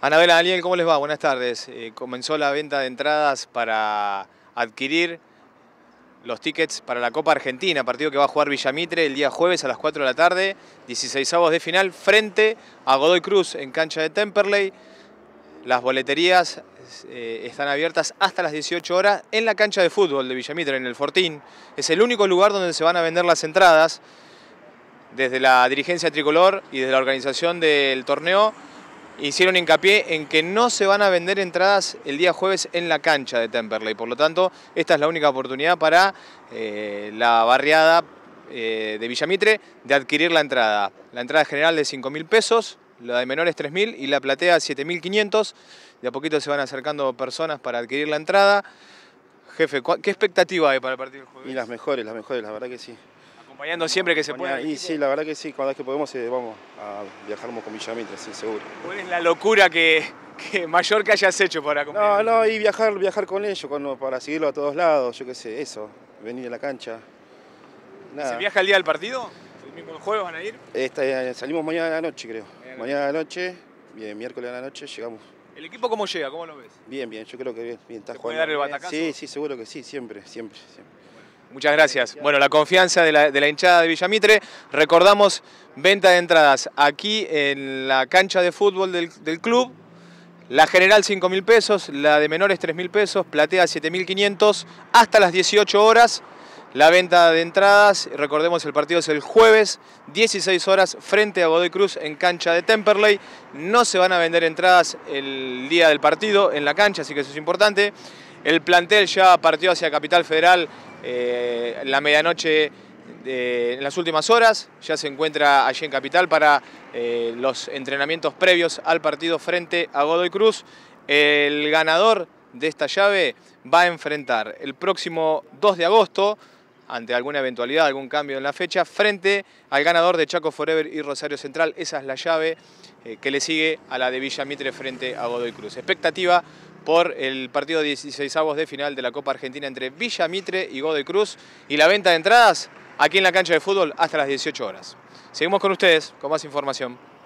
Anabela Daniel, ¿cómo les va? Buenas tardes. Eh, comenzó la venta de entradas para adquirir los tickets para la Copa Argentina, partido que va a jugar Villamitre el día jueves a las 4 de la tarde, 16 avos de final, frente a Godoy Cruz en cancha de Temperley. Las boleterías eh, están abiertas hasta las 18 horas en la cancha de fútbol de Villamitre, en el Fortín. Es el único lugar donde se van a vender las entradas. Desde la dirigencia tricolor y desde la organización del torneo hicieron hincapié en que no se van a vender entradas el día jueves en la cancha de Temperley. Por lo tanto, esta es la única oportunidad para eh, la barriada eh, de Villamitre de adquirir la entrada. La entrada general de 5.000 mil pesos, la de menores 3.000 y la platea 7.500. mil De a poquito se van acercando personas para adquirir la entrada. Jefe, ¿qué expectativa hay para el partido jueves? Y las mejores, las mejores, la verdad que sí. Acompañando siempre que se pueda. Y sí, la verdad que sí, cuando es que podemos eh, vamos a viajarmos con mientras sí, seguro. ¿Cuál es la locura que, mayor que hayas hecho para acompañar? No, no, y viajar, viajar con ellos, cuando, para seguirlo a todos lados, yo qué sé, eso, venir a la cancha. ¿Se viaja el día del partido? ¿El mismo jueves van a ir? Este, eh, salimos mañana de la noche, creo. Mañana, de la noche, bien, miércoles a la noche llegamos. ¿El equipo cómo llega? ¿Cómo lo ves? Bien, bien, yo creo que bien, bien está jugando. ¿Puede dar el batacazo? Sí, sí, seguro que sí, siempre, siempre, siempre. Muchas gracias. Bueno, la confianza de la, hinchada de Villamitre. Recordamos venta de entradas aquí en la cancha de fútbol del, del club. La general 5 mil pesos, la de menores 3 mil pesos, platea 7 mil 500 hasta las 18 horas. La venta de entradas, recordemos el partido es el jueves, 16 horas frente a Godoy Cruz en cancha de Temperley. No se van a vender entradas el día del partido en la cancha, así que eso es importante. El plantel ya partió hacia Capital Federal eh, la medianoche, en las últimas horas, ya se encuentra allí en Capital para eh, los entrenamientos previos al partido frente a Godoy Cruz. El ganador de esta llave va a enfrentar el próximo 2 de agosto, ante alguna eventualidad, algún cambio en la fecha, frente al ganador de Chaco Forever y Rosario Central. Esa es la llave eh, que le sigue a la de Villa Mitre frente a Godoy Cruz. Expectativa por el partido 16 avos de final de la Copa Argentina entre Villa Mitre y Godoy Cruz y la venta de entradas aquí en la cancha de fútbol hasta las 18 horas. Seguimos con ustedes con más información.